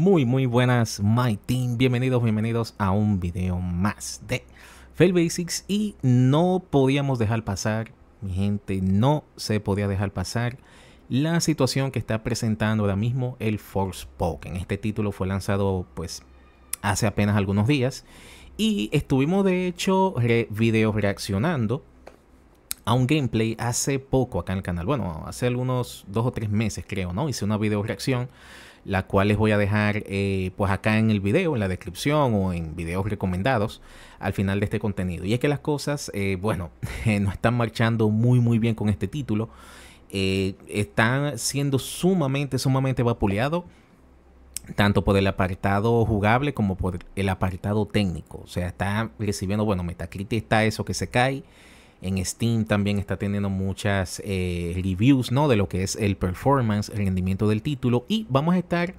Muy, muy buenas, my team. Bienvenidos, bienvenidos a un video más de Fail Basics. Y no podíamos dejar pasar, mi gente, no se podía dejar pasar la situación que está presentando ahora mismo el force Pokémon. Este título fue lanzado, pues, hace apenas algunos días. Y estuvimos, de hecho, videos reaccionando a un gameplay hace poco acá en el canal. Bueno, hace algunos dos o tres meses, creo, ¿no? Hice una video reacción la cual les voy a dejar eh, pues acá en el video, en la descripción o en videos recomendados al final de este contenido. Y es que las cosas, eh, bueno, eh, no están marchando muy muy bien con este título. están siendo sumamente, sumamente vapuleado tanto por el apartado jugable como por el apartado técnico. O sea, está recibiendo, bueno, Metacritic está eso que se cae. En Steam también está teniendo muchas eh, reviews, ¿no? De lo que es el performance, el rendimiento del título. Y vamos a estar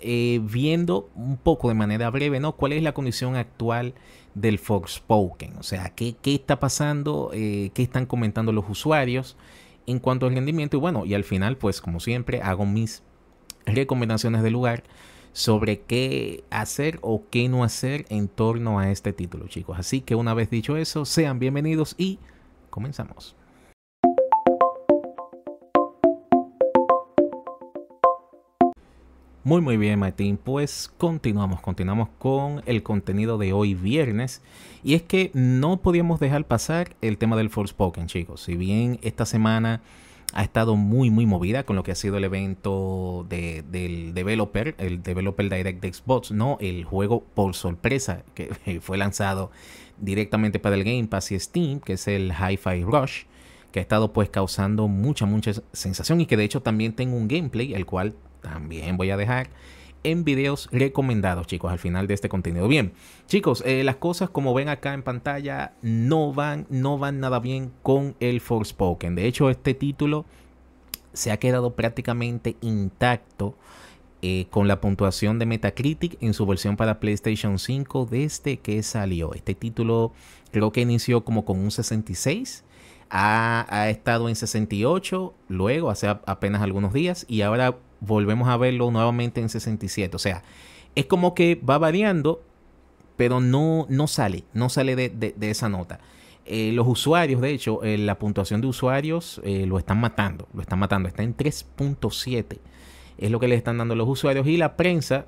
eh, viendo un poco de manera breve, ¿no? ¿Cuál es la condición actual del Forspoken? O sea, ¿qué, está pasando? Eh, ¿Qué están comentando los usuarios en cuanto al rendimiento? Y bueno, y al final, pues como siempre, hago mis recomendaciones de lugar sobre qué hacer o qué no hacer en torno a este título, chicos. Así que una vez dicho eso, sean bienvenidos y Comenzamos. Muy muy bien Martín, pues continuamos, continuamos con el contenido de hoy viernes y es que no podíamos dejar pasar el tema del Forspoken chicos, si bien esta semana ha estado muy, muy movida con lo que ha sido el evento de, del developer, el developer direct de Xbox, ¿no? El juego por sorpresa que fue lanzado directamente para el Game Pass y Steam, que es el Hi-Fi Rush, que ha estado pues causando mucha, mucha sensación y que de hecho también tengo un gameplay, el cual también voy a dejar en videos recomendados, chicos, al final de este contenido. Bien, chicos, eh, las cosas como ven acá en pantalla no van, no van nada bien con el Forspoken. De hecho, este título se ha quedado prácticamente intacto. Eh, con la puntuación de Metacritic en su versión para PlayStation 5 desde que salió. Este título creo que inició como con un 66, ha, estado en 68, luego hace apenas algunos días y ahora volvemos a verlo nuevamente en 67. O sea, es como que va variando, pero no, no sale, no sale de, esa nota. Eh, los usuarios, de hecho, eh, la puntuación de usuarios eh, lo están matando, lo están matando, está en 3.7. Es lo que le están dando los usuarios y la prensa,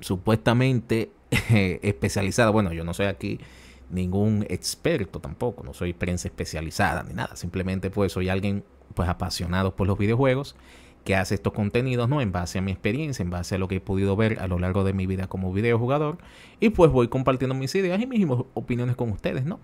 supuestamente especializada, bueno, yo no soy aquí ningún experto tampoco, no soy prensa especializada ni nada, simplemente pues soy alguien pues apasionado por los videojuegos que hace estos contenidos, ¿no? En base a mi experiencia, en base a lo que he podido ver a lo largo de mi vida como videojugador. Y pues voy compartiendo mis ideas y mis opiniones con ustedes, ¿no?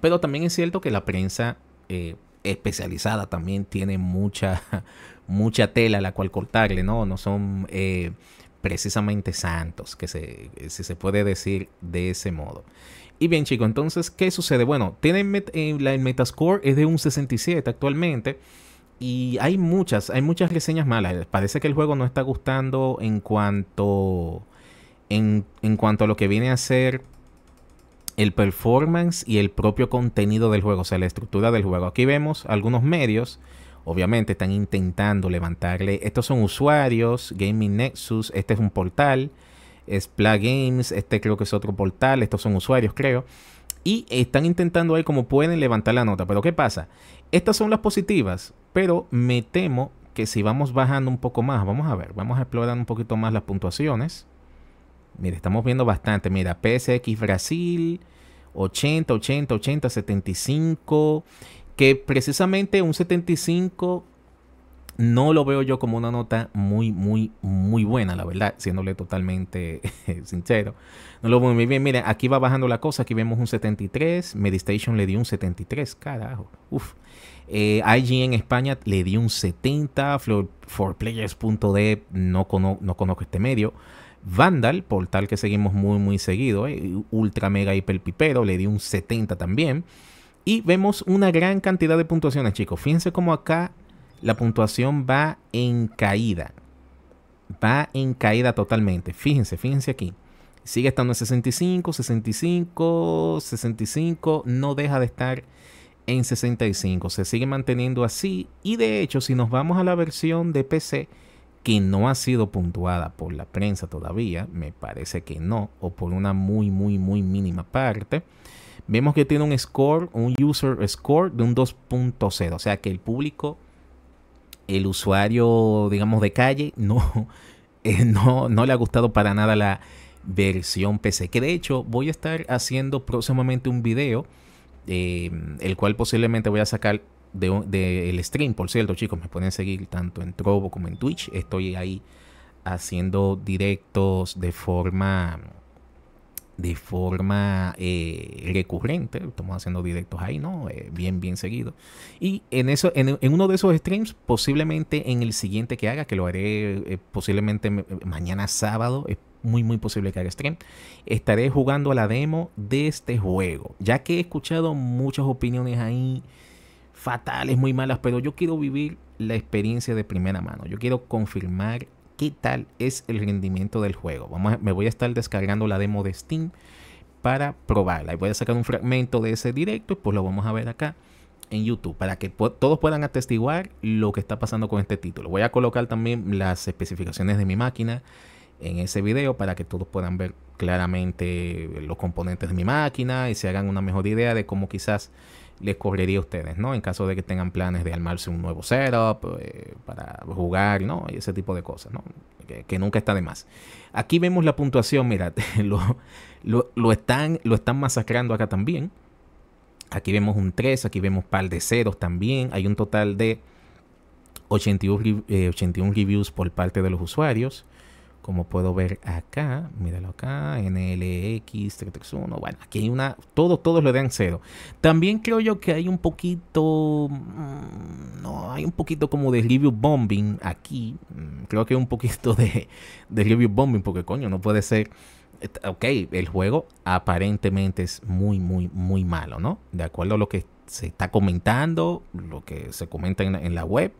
Pero también es cierto que la prensa eh, especializada también tiene mucha, mucha tela a la cual cortarle, ¿no? No son eh, precisamente santos, que se, se puede decir de ese modo. Y bien, chicos, entonces, ¿qué sucede? Bueno, tienen eh, la el Metascore es de un 67 actualmente. Y hay muchas, hay muchas reseñas malas. Parece que el juego no está gustando en cuanto. En, cuanto a lo que viene a ser el performance y el propio contenido del juego, o sea, la estructura del juego. Aquí vemos algunos medios, obviamente están intentando levantarle. Estos son usuarios, Gaming Nexus, este es un portal, es Games, este creo que es otro portal, estos son usuarios, creo. Y están intentando ahí como pueden levantar la nota. Pero ¿qué pasa? Estas son las positivas. Pero me temo que si vamos bajando un poco más, vamos a ver, vamos a explorar un poquito más las puntuaciones. Mira, estamos viendo bastante. Mira, PSX Brasil, 80, 80, 80, 75. Que precisamente un 75 no lo veo yo como una nota muy, muy, muy buena, la verdad, siéndole totalmente sincero. No lo veo muy bien. Miren, aquí va bajando la cosa. Aquí vemos un 73. Medistation le dio un 73, carajo. Uf. Eh, IG en España le dio un 70. Forplayers.de no, no conozco este medio. Vandal, portal que seguimos muy, muy seguido. Eh, ultra Mega Hiper Pipero le dio un 70 también. Y vemos una gran cantidad de puntuaciones, chicos. Fíjense cómo acá la puntuación va en caída. Va en caída totalmente. Fíjense, fíjense aquí. Sigue estando en 65, 65, 65. No deja de estar en 65. Se sigue manteniendo así. Y de hecho, si nos vamos a la versión de PC que no ha sido puntuada por la prensa todavía, me parece que no, o por una muy, muy, muy mínima parte, vemos que tiene un score, un user score de un 2.0. O sea que el público el usuario, digamos, de calle, no, eh, no, no le ha gustado para nada la versión PC. Que de hecho voy a estar haciendo próximamente un video, eh, el cual posiblemente voy a sacar del de, stream, por cierto, chicos, me pueden seguir tanto en Trovo como en Twitch. Estoy ahí haciendo directos de forma de forma eh, recurrente. Estamos haciendo directos ahí, ¿no? Eh, bien, bien seguido. Y en, eso, en, uno de esos streams, posiblemente en el siguiente que haga, que lo haré eh, posiblemente mañana sábado, es muy, muy posible que haga stream, estaré jugando a la demo de este juego. Ya que he escuchado muchas opiniones ahí fatales, muy malas, pero yo quiero vivir la experiencia de primera mano. Yo quiero confirmar qué tal es el rendimiento del juego. me voy a estar descargando la demo de Steam para probarla. Y voy a sacar un fragmento de ese directo y pues lo vamos a ver acá en YouTube para que todos puedan atestiguar lo que está pasando con este título. Voy a colocar también las especificaciones de mi máquina en ese video para que todos puedan ver claramente los componentes de mi máquina y se hagan una mejor idea de cómo quizás les correría a ustedes, ¿no? En caso de que tengan planes de armarse un nuevo setup eh, para jugar, ¿no? Y ese tipo de cosas, ¿no? Que, nunca está de más. Aquí vemos la puntuación, mira, lo, están, lo están masacrando acá también. Aquí vemos un 3, aquí vemos par de ceros también. Hay un total de 81, 81 eh, reviews por parte de los usuarios. Como puedo ver acá, míralo acá, NLX331. Bueno, aquí hay una, todos, todos le dan cero. También creo yo que hay un poquito, mm, no, hay un poquito como de review bombing aquí. Mm, creo que hay un poquito de, de review bombing, porque coño, no puede ser. Ok, el juego aparentemente es muy, muy, muy malo, ¿no? De acuerdo a lo que se está comentando, lo que se comenta en la web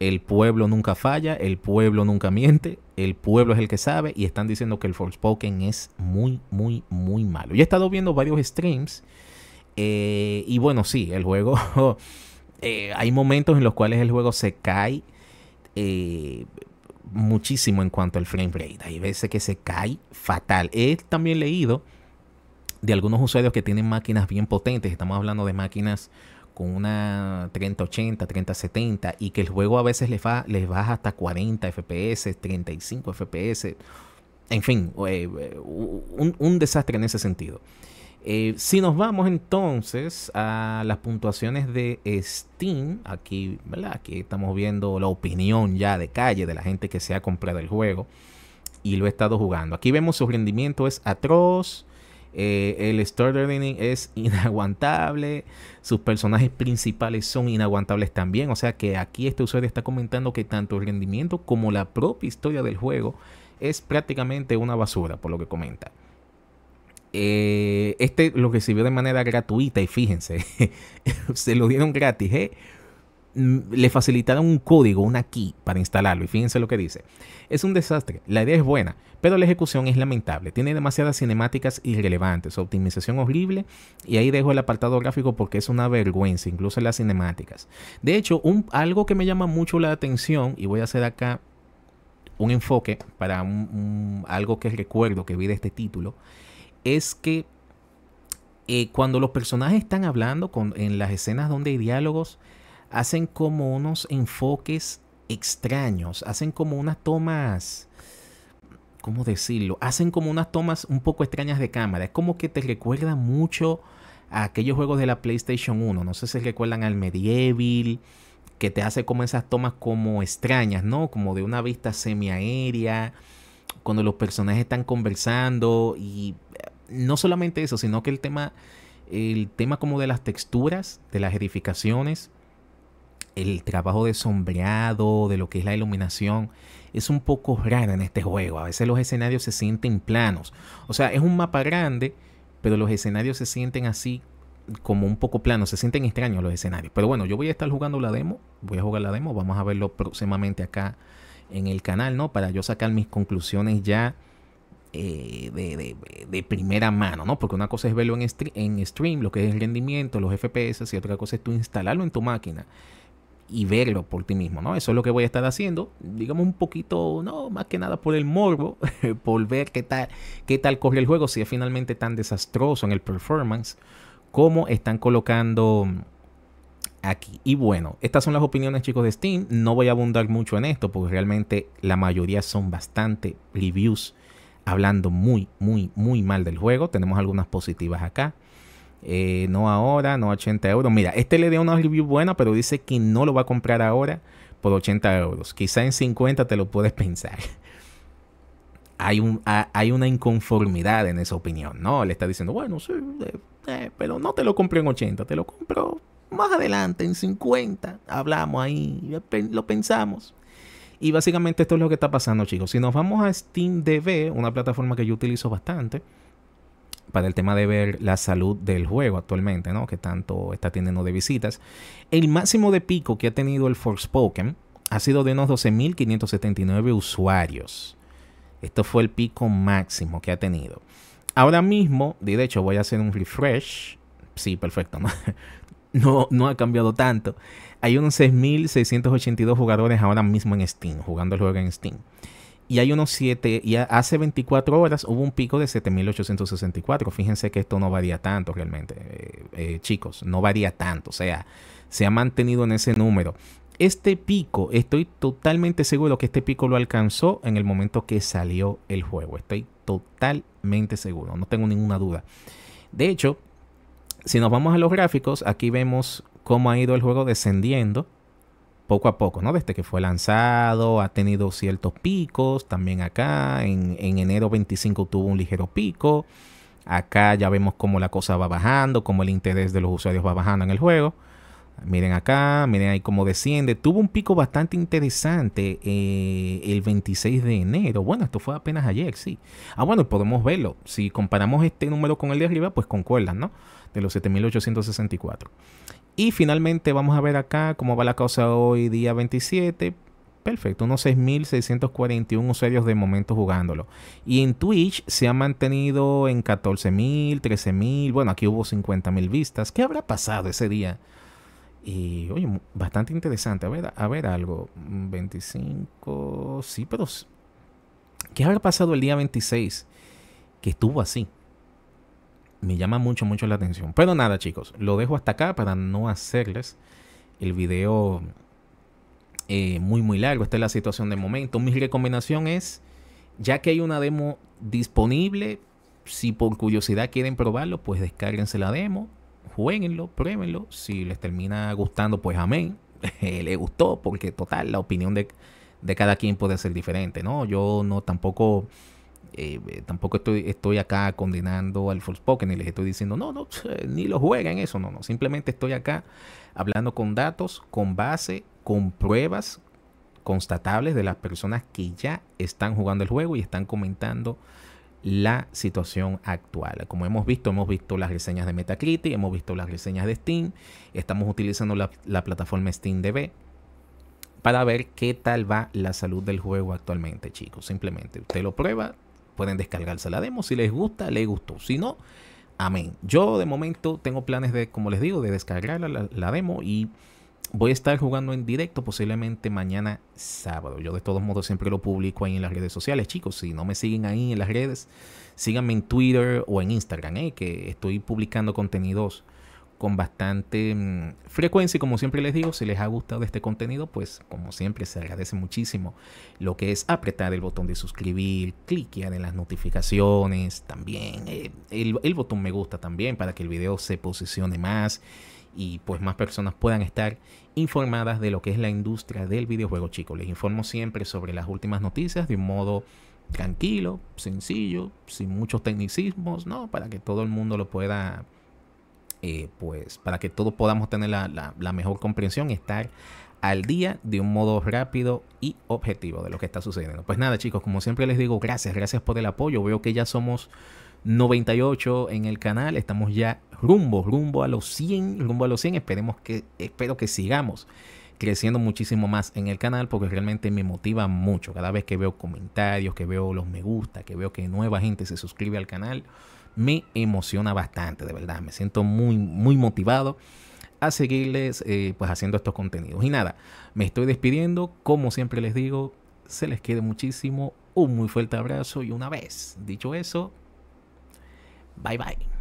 el pueblo nunca falla, el pueblo nunca miente, el pueblo es el que sabe y están diciendo que el Forspoken es muy, muy, muy malo. Yo he estado viendo varios streams eh, y bueno, sí, el juego, eh, hay momentos en los cuales el juego se cae eh, muchísimo en cuanto al frame rate. Hay veces que se cae fatal. He también leído de algunos usuarios que tienen máquinas bien potentes, estamos hablando de máquinas con una 3080, 3070 y que el juego a veces les, va, les baja hasta 40 FPS, 35 FPS, en fin, eh, eh, un, desastre en ese sentido. Eh, si nos vamos entonces a las puntuaciones de Steam, aquí, ¿verdad? aquí estamos viendo la opinión ya de calle de la gente que se ha comprado el juego y lo ha estado jugando. Aquí vemos su rendimiento es atroz, eh, el storytelling es inaguantable. Sus personajes principales son inaguantables también. O sea que aquí este usuario está comentando que tanto el rendimiento como la propia historia del juego es prácticamente una basura, por lo que comenta. Eh, este lo recibió de manera gratuita y fíjense, se lo dieron gratis. ¿eh? Mm, le facilitaron un código, una key para instalarlo. Y fíjense lo que dice. Es un desastre. La idea es buena, pero la ejecución es lamentable. Tiene demasiadas cinemáticas irrelevantes, optimización horrible. Y ahí dejo el apartado gráfico porque es una vergüenza, incluso las cinemáticas. De hecho, algo que me llama mucho la atención, y voy a hacer acá un enfoque para algo que recuerdo que vi de este título, es que eh, cuando los personajes están hablando en las escenas donde hay diálogos, hacen como unos enfoques extraños, hacen como unas tomas, ¿cómo decirlo? Hacen como unas tomas un poco extrañas de cámara. Es como que te recuerda mucho a aquellos juegos de la PlayStation 1. No sé si recuerdan al Medieval, que te hace como esas tomas como extrañas, ¿no? Como de una vista semiaérea, cuando los personajes están conversando y eh, no solamente eso, sino que el tema el tema como de las texturas, de las edificaciones, el trabajo de sombreado, de lo que es la iluminación, es un poco rara en este juego. A veces los escenarios se sienten planos. O sea, es un mapa grande, pero los escenarios se sienten así como un poco planos, se sienten extraños los escenarios. Pero bueno, yo voy a estar jugando la demo, voy a jugar la demo, vamos a verlo próximamente acá en el canal, ¿no? Para yo sacar mis conclusiones ya eh, de, primera mano, ¿no? Porque una cosa es verlo en, en stream, lo que es el rendimiento, los FPS, y otra cosa es tú instalarlo en tu máquina y verlo por ti mismo, ¿no? Eso es lo que voy a estar haciendo, digamos un poquito, no, más que nada por el morbo, por ver qué tal, qué tal corre el juego, si es finalmente tan desastroso en el performance, como están colocando aquí. Y bueno, estas son las opiniones chicos de Steam, no voy a abundar mucho en esto, porque realmente la mayoría son bastante reviews hablando muy, muy, muy mal del juego, tenemos algunas positivas acá. Eh, no ahora, no 80 euros. Mira, este le dio una review buena, pero dice que no lo va a comprar ahora por 80 euros. Quizá en 50 te lo puedes pensar. Hay, un, hay una inconformidad en esa opinión, ¿no? Le está diciendo, bueno, sí, eh, eh, pero no te lo compro en 80, te lo compro más adelante, en 50. Hablamos ahí, lo pensamos. Y básicamente esto es lo que está pasando, chicos. Si nos vamos a SteamDB, una plataforma que yo utilizo bastante, para el tema de ver la salud del juego actualmente, ¿no? Que tanto está teniendo de visitas. El máximo de pico que ha tenido el Forspoken ha sido de unos 12.579 usuarios. Esto fue el pico máximo que ha tenido. Ahora mismo, de hecho, voy a hacer un refresh. Sí, perfecto, ¿no? No, no, ha cambiado tanto. Hay unos 6.682 jugadores ahora mismo en Steam, jugando el juego en Steam y hay unos 7, y hace 24 horas hubo un pico de 7.864. Fíjense que esto no varía tanto realmente, eh, eh, chicos, no varía tanto, o sea, se ha mantenido en ese número. Este pico, estoy totalmente seguro que este pico lo alcanzó en el momento que salió el juego, estoy totalmente seguro, no tengo ninguna duda. De hecho, si nos vamos a los gráficos, aquí vemos cómo ha ido el juego descendiendo poco a poco, ¿no? Desde que fue lanzado, ha tenido ciertos picos, también acá, en, enero 25 tuvo un ligero pico, acá ya vemos cómo la cosa va bajando, cómo el interés de los usuarios va bajando en el juego. Miren acá, miren ahí cómo desciende. Tuvo un pico bastante interesante eh, el 26 de enero. Bueno, esto fue apenas ayer, sí. Ah, bueno, podemos verlo. Si comparamos este número con el de arriba, pues concuerdan, ¿no? De los 7.864. Y finalmente vamos a ver acá cómo va la cosa hoy, día 27. Perfecto, unos 6.641 usuarios de momento jugándolo. Y en Twitch se ha mantenido en 14.000, 13.000. Bueno, aquí hubo 50.000 vistas. ¿Qué habrá pasado ese día? Y, oye, bastante interesante. A ver, a ver algo. 25. Sí, pero. ¿Qué habrá pasado el día 26? Que estuvo así me llama mucho, mucho la atención. Pero nada, chicos, lo dejo hasta acá para no hacerles el video eh, muy, muy largo. Esta es la situación de momento. Mi recomendación es, ya que hay una demo disponible, si por curiosidad quieren probarlo, pues descárguense la demo, jueguenlo, pruébenlo. Si les termina gustando, pues amén. Le gustó, porque total, la opinión de, de cada quien puede ser diferente, ¿no? Yo no tampoco eh, eh, tampoco estoy, estoy acá condenando al Forspoken y les estoy diciendo, no, no, eh, ni lo jueguen eso, no, no, simplemente estoy acá hablando con datos, con base, con pruebas constatables de las personas que ya están jugando el juego y están comentando la situación actual. Como hemos visto, hemos visto las reseñas de Metacritic, hemos visto las reseñas de Steam, estamos utilizando la, la plataforma SteamDB para ver qué tal va la salud del juego actualmente, chicos. Simplemente usted lo prueba, pueden descargarse la demo. Si les gusta, les gustó. Si no, amén. Yo de momento tengo planes de, como les digo, de descargar la, demo y voy a estar jugando en directo posiblemente mañana sábado. Yo de todos modos siempre lo publico ahí en las redes sociales, chicos. Si no me siguen ahí en las redes, síganme en Twitter o en Instagram, eh, que estoy publicando contenidos con bastante mm, frecuencia y como siempre les digo, si les ha gustado este contenido, pues como siempre se agradece muchísimo lo que es apretar el botón de suscribir, cliquear en las notificaciones, también eh, el, botón me gusta también para que el video se posicione más y pues más personas puedan estar informadas de lo que es la industria del videojuego, chicos. Les informo siempre sobre las últimas noticias de un modo tranquilo, sencillo, sin muchos tecnicismos, ¿no? Para que todo el mundo lo pueda eh, pues para que todos podamos tener la, la mejor comprensión y estar al día de un modo rápido y objetivo de lo que está sucediendo. Pues nada chicos, como siempre les digo, gracias, gracias por el apoyo. Veo que ya somos 98 en el canal, estamos ya rumbo, rumbo a los 100, rumbo a los 100. Esperemos que, espero que sigamos creciendo muchísimo más en el canal porque realmente me motiva mucho. Cada vez que veo comentarios, que veo los me gusta, que veo que nueva gente se suscribe al canal, me emociona bastante, de verdad. Me siento muy, muy motivado a seguirles eh, pues haciendo estos contenidos. Y nada, me estoy despidiendo. Como siempre les digo, se les quede muchísimo. Un muy fuerte abrazo y una vez dicho eso, bye bye.